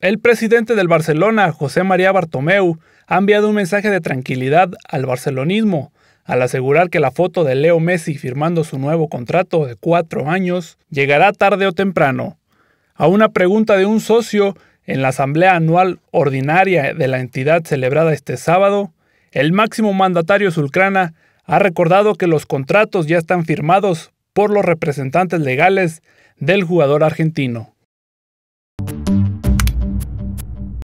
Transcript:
El presidente del Barcelona, José María Bartomeu, ha enviado un mensaje de tranquilidad al barcelonismo al asegurar que la foto de Leo Messi firmando su nuevo contrato de cuatro años llegará tarde o temprano. A una pregunta de un socio en la asamblea anual ordinaria de la entidad celebrada este sábado, el máximo mandatario sulcrana ha recordado que los contratos ya están firmados por los representantes legales del jugador argentino.